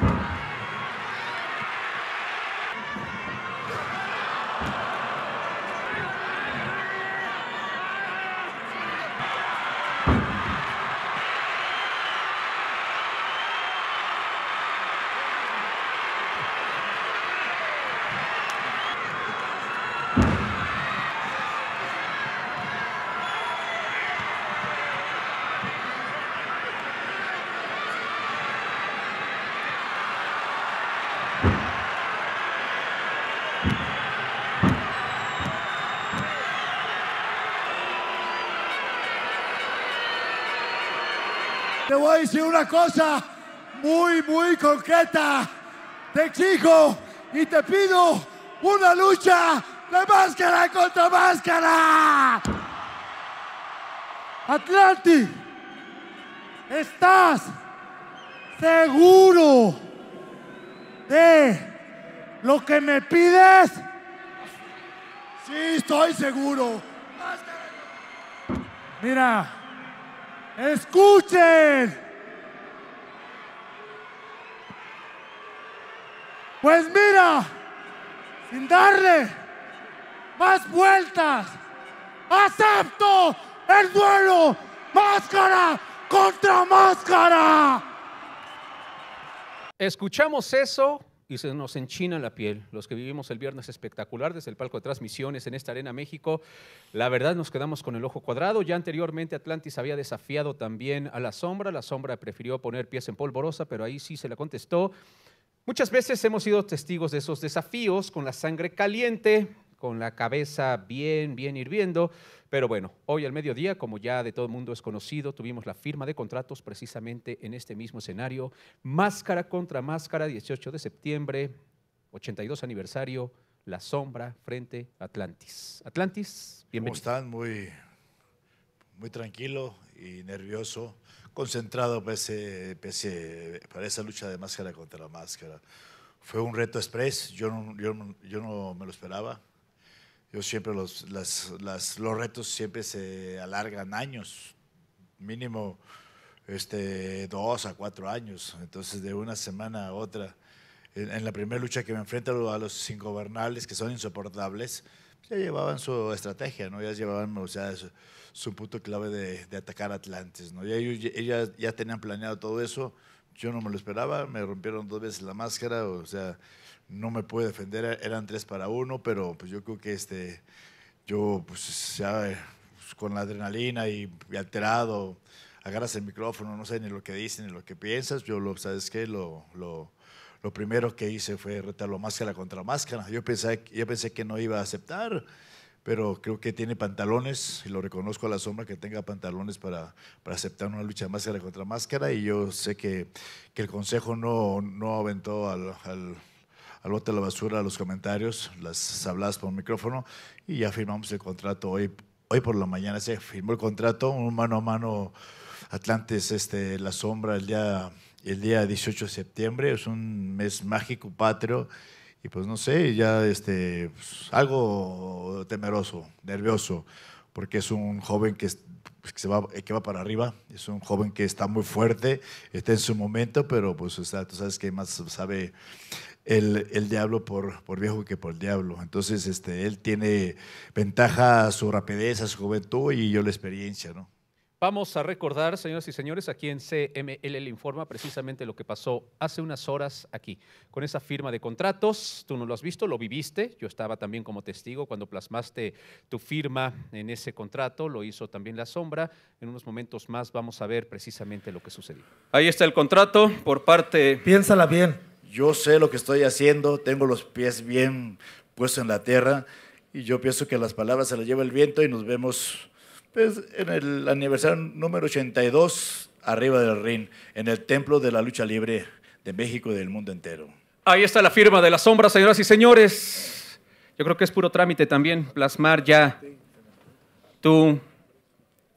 Thank you. voy a decir una cosa muy, muy concreta. Te exijo y te pido una lucha de máscara contra máscara. Atlanti, ¿estás seguro de lo que me pides? Sí, estoy seguro. Mira. Escuchen. Pues mira, sin darle más vueltas, acepto el duelo máscara contra máscara. Escuchamos eso se nos enchina la piel. Los que vivimos el viernes espectacular desde el palco de transmisiones en esta Arena México, la verdad nos quedamos con el ojo cuadrado. Ya anteriormente Atlantis había desafiado también a la sombra. La sombra prefirió poner pies en polvorosa, pero ahí sí se la contestó. Muchas veces hemos sido testigos de esos desafíos con la sangre caliente, con la cabeza bien, bien hirviendo, pero bueno, hoy al mediodía, como ya de todo el mundo es conocido, tuvimos la firma de contratos precisamente en este mismo escenario. Máscara contra máscara, 18 de septiembre, 82 aniversario, La Sombra frente Atlantis. Atlantis, bienvenido. ¿Cómo están? Muy, muy tranquilo y nervioso, concentrado para esa lucha de máscara contra la máscara. Fue un reto express, yo yo, yo no me lo esperaba yo siempre los, las, los retos siempre se alargan años, mínimo este, dos a cuatro años. Entonces, de una semana a otra, en, la primera lucha que me enfrento a los ingobernables, que son insoportables, pues, ya llevaban su estrategia, ¿no? Ya llevaban, o sea, su, punto clave de, de, atacar Atlantis, ¿no? Ya ellas ya tenían planeado todo eso. Yo no me lo esperaba, me rompieron dos veces la máscara, o sea, no me pude defender, eran tres para uno, pero pues yo creo que este, yo pues ya pues, con la adrenalina y, alterado, agarras el micrófono, no sé ni lo que dices ni lo que piensas, yo lo, ¿sabes qué? Lo, lo, primero que hice fue retarlo máscara contra máscara, yo pensé, yo pensé que no iba a aceptar, pero creo que tiene pantalones, y lo reconozco a la sombra que tenga pantalones para, para aceptar una lucha máscara contra máscara, y yo sé que, que el consejo no, no aventó al al bote de la basura los comentarios, las habladas por micrófono y ya firmamos el contrato hoy. Hoy por la mañana se firmó el contrato, un mano a mano Atlantes, este, La Sombra, el día, el día 18 de septiembre. Es un mes mágico, patrio. Y pues no sé, ya este, pues, algo temeroso, nervioso, porque es un joven pues, que, se va, que va para arriba, es un joven que está muy fuerte, está en su momento, pero pues tú sabes que más sabe el, diablo por, por, viejo que por diablo. Entonces, este, él tiene ventaja su rapidez, a su juventud y yo la experiencia, ¿no? Vamos a recordar, señoras y señores, aquí en le Informa precisamente lo que pasó hace unas horas aquí, con esa firma de contratos. Tú no lo has visto, lo viviste. Yo estaba también como testigo cuando plasmaste tu firma en ese contrato, lo hizo también La Sombra. En unos momentos más vamos a ver precisamente lo que sucedió. Ahí está el contrato por parte... Piénsala bien yo sé lo que estoy haciendo, tengo los pies bien puestos en la tierra y yo pienso que las palabras se las lleva el viento y nos vemos pues, en el aniversario número 82 arriba del ring, en el templo de la lucha libre de México y del mundo entero. Ahí está la firma de la sombra, señoras y señores. Yo creo que es puro trámite también plasmar ya tu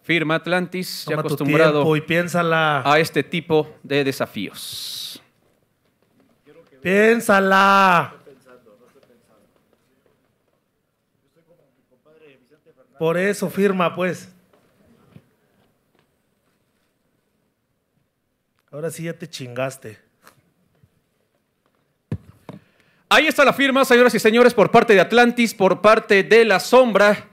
firma Atlantis, ya acostumbrado y piénsala. a este tipo de desafíos. Piénsala. Por eso firma, pues. Ahora sí ya te chingaste. Ahí está la firma, señoras y señores, por parte de Atlantis, por parte de La Sombra.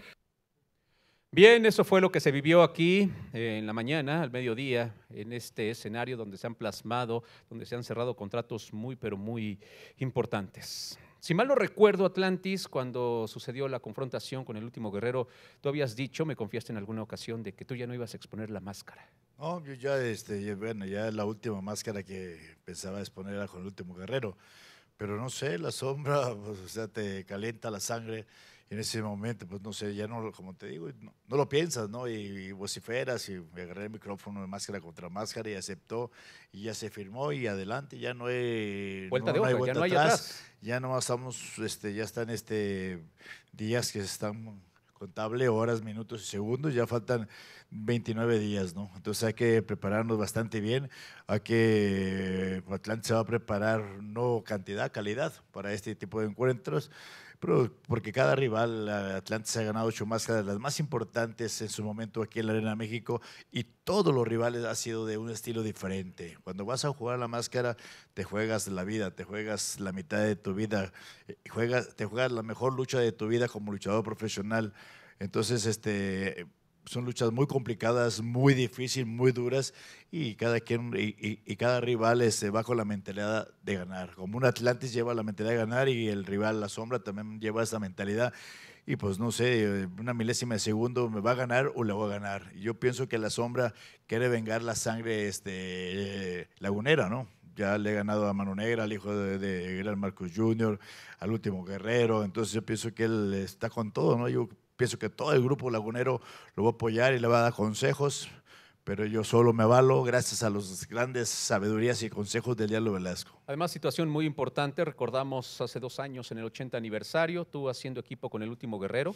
Bien, eso fue lo que se vivió aquí eh, en la mañana, al mediodía, en este escenario donde se han plasmado, donde se han cerrado contratos muy, pero muy importantes. Si mal no recuerdo, Atlantis, cuando sucedió la confrontación con el último guerrero, tú habías dicho, me confiaste en alguna ocasión, de que tú ya no ibas a exponer la máscara. No, yo ya, este, bueno, ya la última máscara que pensaba exponer era con el último guerrero. Pero no sé, la sombra, pues, o sea, te calienta la sangre en ese momento, pues no sé, ya no, como te digo, no, lo piensas, ¿no? Y, vociferas y agarré el micrófono de máscara contra máscara y aceptó y ya se firmó y adelante, ya no hay vuelta, de ya no hay Ya no estamos, este, ya están este, días que están contable, horas, minutos y segundos, ya faltan 29 días, ¿no? Entonces hay que prepararnos bastante bien, a que Atlanta se va a preparar no cantidad, calidad para este tipo de encuentros porque cada rival, Atlantis se ha ganado ocho máscaras, las más importantes en su momento aquí en la Arena México, y todos los rivales han sido de un estilo diferente. Cuando vas a jugar la máscara, te juegas la vida, te juegas la mitad de tu vida, eh, juegas, te juegas la mejor lucha de tu vida como luchador profesional. Entonces, este, son luchas muy complicadas, muy difíciles, muy duras y cada quien y, cada rival se va con la mentalidad de ganar. Como un Atlantis lleva la mentalidad de ganar y el rival la sombra también lleva esa mentalidad y pues no sé, una milésima de segundo me va a ganar o la voy a ganar. Yo pienso que la sombra quiere vengar la sangre este, lagunera, ¿no? ya le he ganado a Mano Negra, al hijo de, Gran Marcos Jr., al último guerrero, entonces yo pienso que él está con todo, ¿no? Yo pienso que todo el grupo lagunero lo va a apoyar y le va a dar consejos, pero yo solo me avalo gracias a las grandes sabidurías y consejos del diablo Velasco. Además, situación muy importante, recordamos hace dos años en el 80 aniversario, tú haciendo equipo con el último guerrero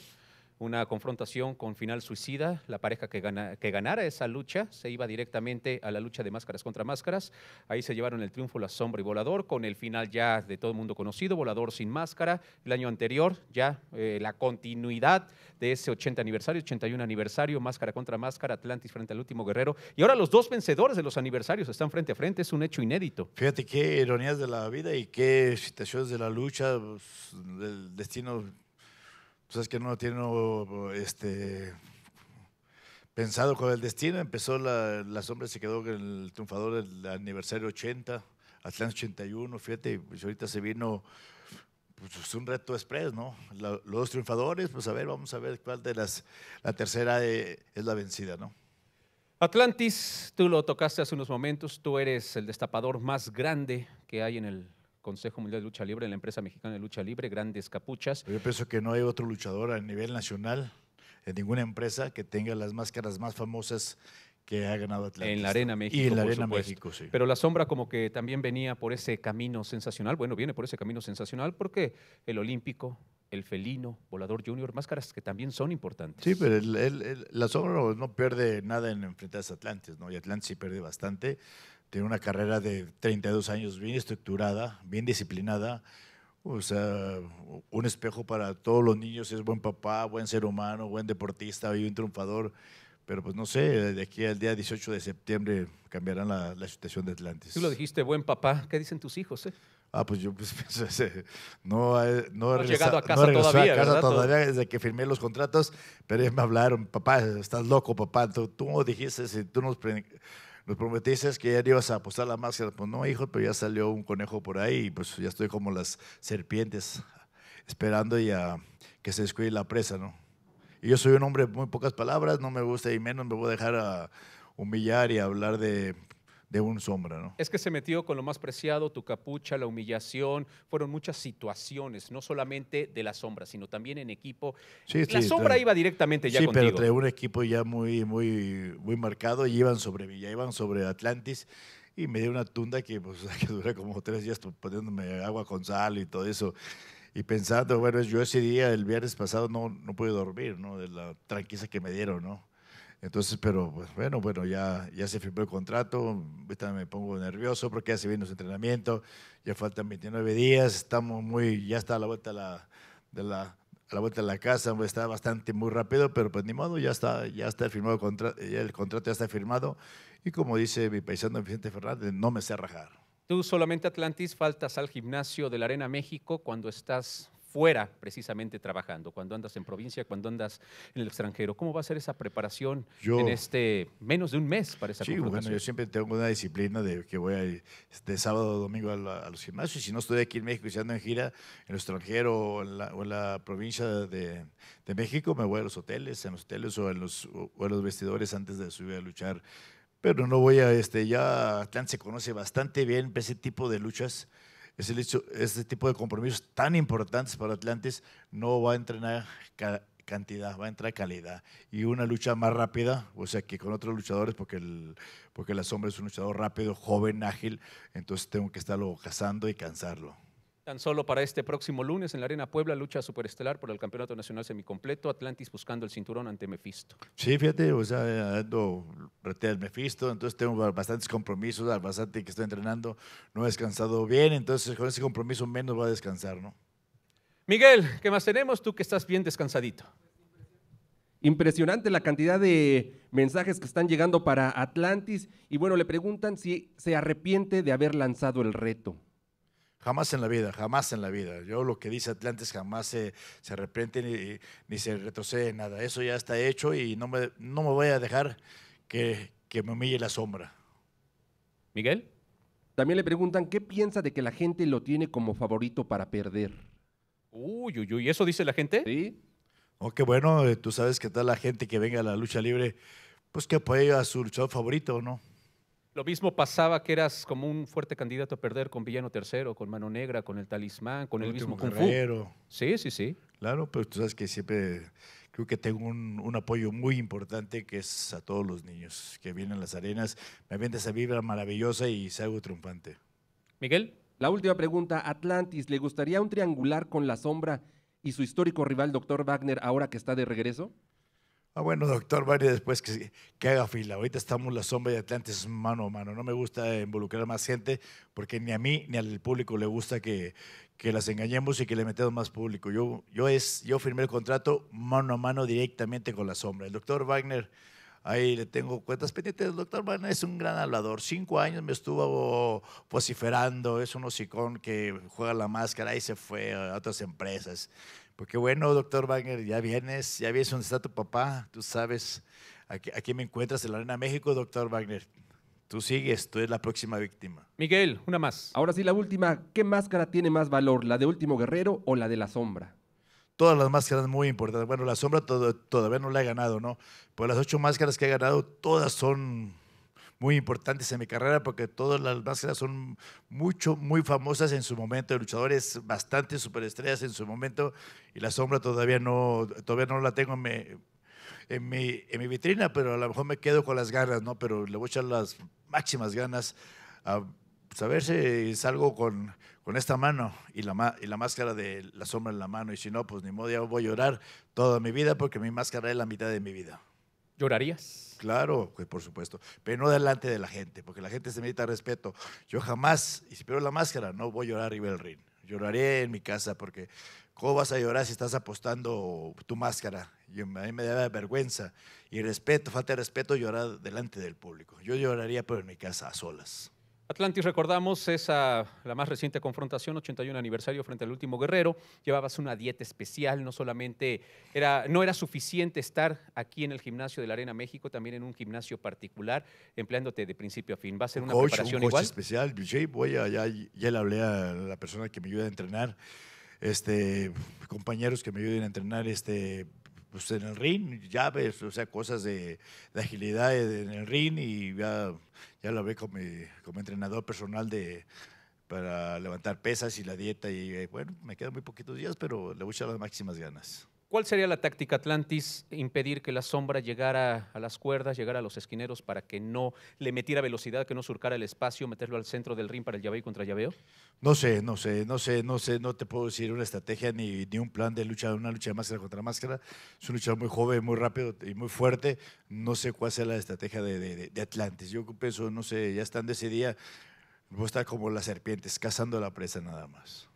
una confrontación con final suicida. La pareja que, que, ganara esa lucha se iba directamente a la lucha de máscaras contra máscaras. Ahí se llevaron el triunfo la sombra y volador, con el final ya de todo el mundo conocido, volador sin máscara. El año anterior ya eh, la continuidad de ese 80 aniversario, 81 aniversario, máscara contra máscara, Atlantis frente al último guerrero. Y ahora los dos vencedores de los aniversarios están frente a frente, es un hecho inédito. Fíjate qué ironías de la vida y qué situaciones de la lucha, pues, del destino pues, es que no tiene este, pensado con el destino. Empezó la, la sombra, se quedó en el triunfador del aniversario 80, Atlanta 81, fíjate, y pues, ahorita se vino pues, un reto express, ¿no? los dos triunfadores, pues a ver, vamos a ver cuál de las, la tercera eh, es la vencida, ¿no? Atlantis, tú lo tocaste hace unos momentos, tú eres el destapador más grande que hay en el Consejo Mundial de Lucha Libre, en la empresa mexicana de lucha libre, grandes capuchas. Yo pienso que no hay otro luchador a nivel nacional, en ninguna empresa, que tenga las máscaras más famosas que ha ganado Atlantis. En la Arena México. Y en la Arena México, sí. Pero la sombra como que también venía por ese camino sensacional. Bueno, viene por ese camino sensacional porque el Olímpico, el Felino, Volador Junior, máscaras que también son importantes. Sí, pero la sombra no pierde nada en enfrentarse a Atlantis, ¿no? Y Atlantis sí pierde bastante tiene una carrera de 32 años bien estructurada, bien disciplinada, o sea, un espejo para todos los niños, es buen papá, buen ser humano, buen deportista y un triunfador. Pero pues no sé, de aquí al día 18 de septiembre cambiarán la, situación de Atlantis. Tú lo dijiste, buen papá. ¿Qué dicen tus hijos? Eh? Ah, pues yo pues, pues, eh, no, he, no, he llegado a casa todavía. A casa todavía desde que firmé los contratos, pero ellos me hablaron, papá, estás loco, papá. Tú, tú dijiste, si tú nos nos prometiste que ya ibas a apostar la máscara. Pues no, hijo, pero ya salió un conejo por ahí y pues ya estoy como las serpientes esperando ya que se descuide la presa, ¿no? Y yo soy un hombre de muy pocas palabras, no me gusta y menos me voy a dejar a humillar y hablar de de un sombra, ¿no? Es que se metió con lo más preciado, tu capucha, la humillación, fueron muchas situaciones, no solamente de la sombra, sino también en equipo. Sí, la sombra iba directamente ya contigo. Sí, pero trae un equipo ya muy, muy, muy marcado y iban sobre mí. Ya iban sobre Atlantis y me dio una tunda que, pues, que como tres días poniéndome agua con sal y todo eso y pensando, bueno, yo ese día, el viernes pasado, no, no pude dormir, ¿no? De la tranquilidad que me dieron, ¿no? Entonces, pero pues, bueno, bueno, ya, ya se firmó el contrato, me pongo nervioso porque ya se viene los entrenamiento, ya faltan 29 días, estamos muy, ya está a la vuelta de la, vuelta de la casa, está bastante muy rápido, pero pues ni modo, ya está, ya está firmado el contrato, ya el contrato ya está firmado y como dice mi paisano Vicente Fernández, no me sé rajar. Tú solamente Atlantis faltas al gimnasio de la Arena México cuando estás fuera precisamente trabajando, cuando andas en provincia, cuando andas en el extranjero. ¿Cómo va a ser esa preparación en este menos de un mes para esa Sí, bueno, yo siempre tengo una disciplina de que voy a, de sábado a domingo a, los gimnasios y si no estoy aquí en México y si ando en gira en el extranjero o en la, provincia de, México, me voy a los hoteles, en los hoteles o en los, o en los vestidores antes de subir a luchar. Pero no voy a, este, ya Atlanta se conoce bastante bien ese tipo de luchas es este tipo de compromisos tan importantes para Atlantis no va a entrenar cantidad, va a entrar calidad. Y una lucha más rápida, o sea, que con otros luchadores, porque, el, porque la sombra es un luchador rápido, joven, ágil, entonces tengo que estarlo cazando y cansarlo. Tan solo para este próximo lunes en la Arena Puebla, lucha superestelar por el Campeonato Nacional Semicompleto, Atlantis buscando el cinturón ante Mephisto. Sí, fíjate, o sea, ando Mephisto, entonces tengo bastantes compromisos, bastante que estoy entrenando, no he descansado bien, entonces con ese compromiso menos va a descansar, ¿no? Miguel, ¿qué más tenemos? Tú que estás bien descansadito. Impresionante la cantidad de mensajes que están llegando para Atlantis y bueno, le preguntan si se arrepiente de haber lanzado el reto. Jamás en la vida, jamás en la vida. Yo lo que dice Atlantis jamás se, se arrepiente ni, ni, se retrocede nada. Eso ya está hecho y no me, no me voy a dejar que, que me humille la sombra. Miguel. También le preguntan qué piensa de que la gente lo tiene como favorito para perder. Uy, uy, uy, ¿eso dice la gente? Sí. Oh, qué bueno, eh, tú sabes que toda la gente que venga a la lucha libre, pues que apoya a su luchador favorito, ¿no? Lo mismo pasaba que eras como un fuerte candidato a perder con Villano III, con Mano Negra, con el Talismán, con el, mismo Kung Fu. Sí, sí, sí. Claro, pero tú sabes que siempre creo que tengo un, apoyo muy importante que es a todos los niños que vienen a las arenas. Me vende esa vibra maravillosa y salgo triunfante. Miguel. La última pregunta. Atlantis, ¿le gustaría un triangular con la sombra y su histórico rival, Dr. Wagner, ahora que está de regreso? Ah, bueno, doctor, Wagner, después que, haga fila. Ahorita estamos la sombra de Atlantis mano a mano. No me gusta involucrar más gente porque ni a mí ni al público le gusta que, las engañemos y que le metamos más público. Yo, yo, es, yo firmé el contrato mano a mano directamente con la sombra. El doctor Wagner, ahí le tengo cuentas pendientes. El doctor Wagner es un gran hablador. Cinco años me estuvo vociferando. Es un hocicón que juega la máscara y se fue a otras empresas. Porque bueno, doctor Wagner, ya vienes, ya vienes donde está tu papá, tú sabes, a quién me encuentras en la Arena México, doctor Wagner. Tú sigues, tú eres la próxima víctima. Miguel, una más. Ahora sí, la última. ¿Qué máscara tiene más valor, la de Último Guerrero o la de la Sombra? Todas las máscaras muy importantes. Bueno, la Sombra todavía no la ha ganado, ¿no? Pues las ocho máscaras que ha ganado, todas son muy importantes en mi carrera porque todas las máscaras son mucho, muy famosas en su momento, luchadores bastante superestrellas en su momento y la sombra todavía no, todavía no la tengo en mi, vitrina, pero a lo mejor me quedo con las garras, ¿no? Pero le voy a echar las máximas ganas a saber pues, si salgo con, esta mano y la, y la máscara de la sombra en la mano. Y si no, pues ni modo, ya voy a llorar toda mi vida porque mi máscara es la mitad de mi vida. ¿Llorarías? Claro, pues por supuesto, pero no delante de la gente, porque la gente se necesita respeto. Yo jamás, y si pierdo la máscara, no voy a llorar arriba del ring. Lloraré en mi casa porque ¿cómo vas a llorar si estás apostando tu máscara? Y a mí me da vergüenza y respeto, falta de respeto llorar delante del público. Yo lloraría, pero en mi casa, a solas. Atlantis, recordamos, esa la más reciente confrontación, 81 aniversario frente al último guerrero. Llevabas una dieta especial, no solamente era, no era suficiente estar aquí en el gimnasio de la Arena México, también en un gimnasio particular, empleándote de principio a fin. ¿Va a ser una preparación igual? especial, voy a, ya, ya, le hablé a la persona que me ayuda a entrenar, este, compañeros que me ayuden a entrenar, este, pues, en el ring, llaves, o sea, cosas de, agilidad en el ring y ya, ya lo ve con mi, entrenador personal de, para levantar pesas y la dieta y eh, bueno, me quedan muy poquitos días, pero le voy a echar las máximas ganas. ¿Cuál sería la táctica Atlantis? E impedir que la sombra llegara a las cuerdas, llegara a los esquineros para que no le metiera velocidad, que no surcara el espacio, meterlo al centro del ring para el llaveo y contra llaveo. No sé, no sé, no sé, no sé, no te puedo decir una estrategia ni, ni un plan de lucha, una lucha de máscara contra máscara. Es un luchador muy joven, muy rápido y muy fuerte. No sé cuál sea la estrategia de, de, Atlantis. Yo pienso, no sé, ya están de ese día, a como las serpientes, cazando la presa nada más.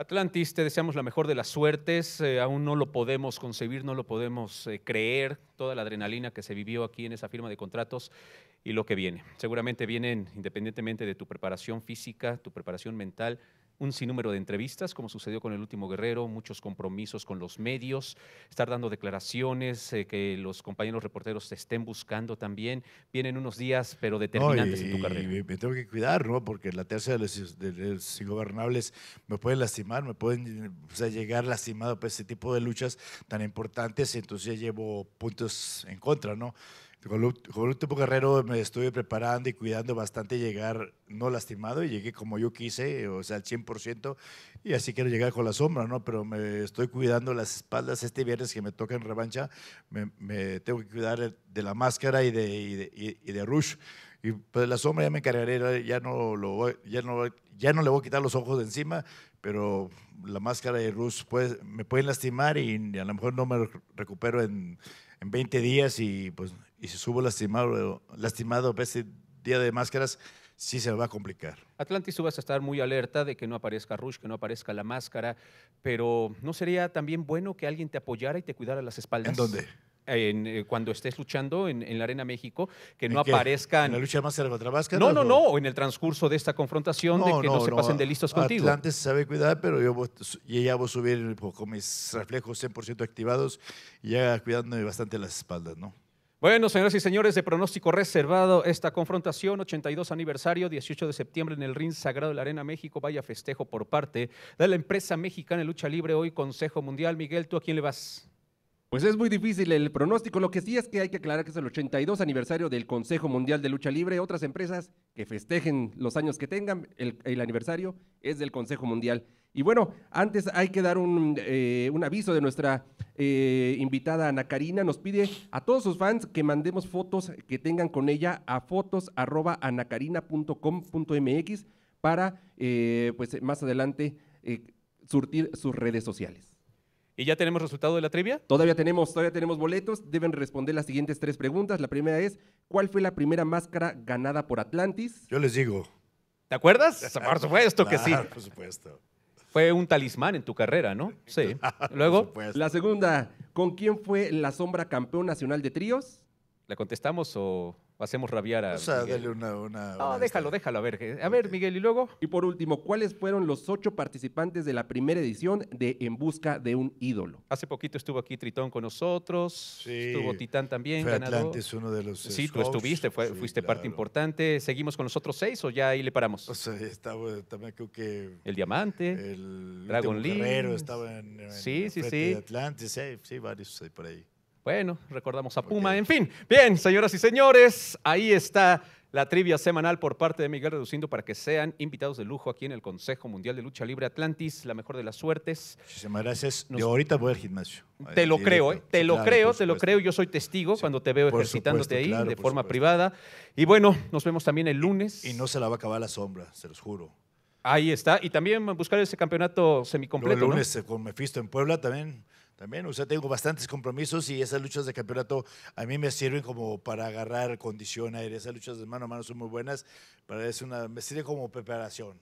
Atlantis, te deseamos la mejor de las suertes. Eh, aún no lo podemos concebir, no lo podemos eh, creer. Toda la adrenalina que se vivió aquí en esa firma de contratos y lo que viene. Seguramente vienen, independientemente de tu preparación física, tu preparación mental, un sinnúmero de entrevistas, como sucedió con el último guerrero, muchos compromisos con los medios, estar dando declaraciones, eh, que los compañeros reporteros te estén buscando también. Vienen unos días, pero determinantes en tu carrera. me tengo que cuidar, ¿no? Porque la tercera de los, ingobernables me puede lastimar, me pueden llegar lastimado por ese tipo de luchas tan importantes, entonces ya llevo puntos en contra, ¿no? Con el último Guerrero me estuve preparando y cuidando bastante llegar no lastimado y llegué como yo quise, o sea, al 100%, y así quiero llegar con la sombra, ¿no? Pero me estoy cuidando las espaldas este viernes que me toca en revancha, me, tengo que cuidar de la máscara y de Rush. Y pues la sombra ya me encargaré, ya no, lo, ya, no, ya no le voy a quitar los ojos de encima, pero la máscara de Rus pues me pueden lastimar y a lo mejor no me recupero en, en 20 días y pues y si subo lastimado, lastimado ese día de máscaras, sí se va a complicar. Atlantis, tú vas a estar muy alerta de que no aparezca Rush, que no aparezca la máscara, pero ¿no sería también bueno que alguien te apoyara y te cuidara las espaldas? ¿En dónde? Eh, cuando estés luchando en, la Arena México, que no aparezcan. ¿En la lucha más contra Vázquez? No, no, no, en el transcurso de esta confrontación, de que no, se pasen de listos contigo. Antes se sabe cuidar, pero yo ya voy a subir con mis reflejos 100% activados y ya cuidándome bastante las espaldas, ¿no? Bueno, señoras y señores, de pronóstico reservado esta confrontación, 82 aniversario, 18 de septiembre en el RIN Sagrado de la Arena México. Vaya festejo por parte de la empresa mexicana lucha libre hoy, Consejo Mundial. Miguel, ¿tú a quién le vas? Pues es muy difícil el pronóstico. Lo que sí es que hay que aclarar que es el 82 aniversario del Consejo Mundial de Lucha Libre. Otras empresas que festejen los años que tengan, el, aniversario es del Consejo Mundial. Y bueno, antes hay que dar un, eh, aviso de nuestra eh, invitada Ana Karina. Nos pide a todos sus fans que mandemos fotos que tengan con ella a fotos.anacarina.com.mx para eh, pues más adelante surtir sus redes sociales. ¿Y ya tenemos resultado de la trivia? Todavía tenemos, todavía tenemos boletos. Deben responder las siguientes tres preguntas. La primera es, ¿cuál fue la primera máscara ganada por Atlantis? Yo les digo. ¿Te acuerdas? Por supuesto que sí. Por supuesto. Fue un talismán en tu carrera, ¿no? Sí. Luego, la segunda, ¿con quién fue la sombra campeón nacional de tríos? ¿La contestamos o...? hacemos rabiar a. O sea, dale una. no, déjalo, déjalo. A ver, eh, a ver, Miguel, y luego. Y por último, ¿cuáles fueron los ocho participantes de la primera edición de En Busca de un Ídolo? Hace poquito estuvo aquí Tritón con nosotros. Sí. Estuvo Titán también. Fue Atlantis, uno de los. Sí, tú estuviste, fuiste parte importante. ¿Seguimos con los otros seis o ya ahí le paramos? O sea, estaba también creo que. El Diamante. El Dragon El Guerrero estaba en. sí, sí, sí. Atlantis, sí, sí, varios por ahí. Bueno, recordamos a Puma, en fin. Bien, señoras y señores, ahí está la trivia semanal por parte de Miguel Reducindo para que sean invitados de lujo aquí en el Consejo Mundial de Lucha Libre Atlantis. La mejor de las suertes. Muchísimas gracias. Yo ahorita voy al gimnasio. Te lo creo, ¿eh? te lo creo, te lo creo. Yo soy testigo cuando te veo ejercitándote ahí de forma privada. Y bueno, nos vemos también el lunes. Y no se la va a acabar la sombra, se los juro. Ahí está. Y también buscar ese campeonato semicompleto. el lunes eh, con Mephisto en Puebla también. También, o sea, tengo bastantes compromisos y esas luchas de campeonato a mí me sirven como para agarrar condición aire, Esas luchas de mano a mano son muy buenas, para es una, me sirve como preparación.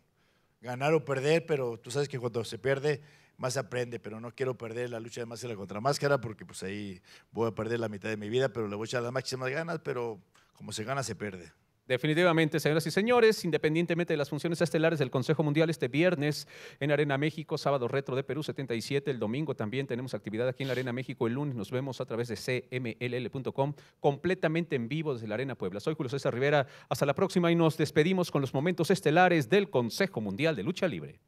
Ganar o perder, pero tú sabes que cuando se pierde más se aprende, pero no quiero perder la lucha de máscara contra máscara porque pues ahí voy a perder la mitad de mi vida, pero le voy a echar las máximas ganas, pero como se gana se pierde. Definitivamente, señoras y señores, independientemente de las funciones estelares del Consejo Mundial este viernes en Arena México, sábado retro de Perú 77, el domingo también tenemos actividad aquí en la Arena México, el lunes nos vemos a través de cmll.com, completamente en vivo desde la Arena Puebla. Soy Julio César Rivera, hasta la próxima y nos despedimos con los momentos estelares del Consejo Mundial de Lucha Libre.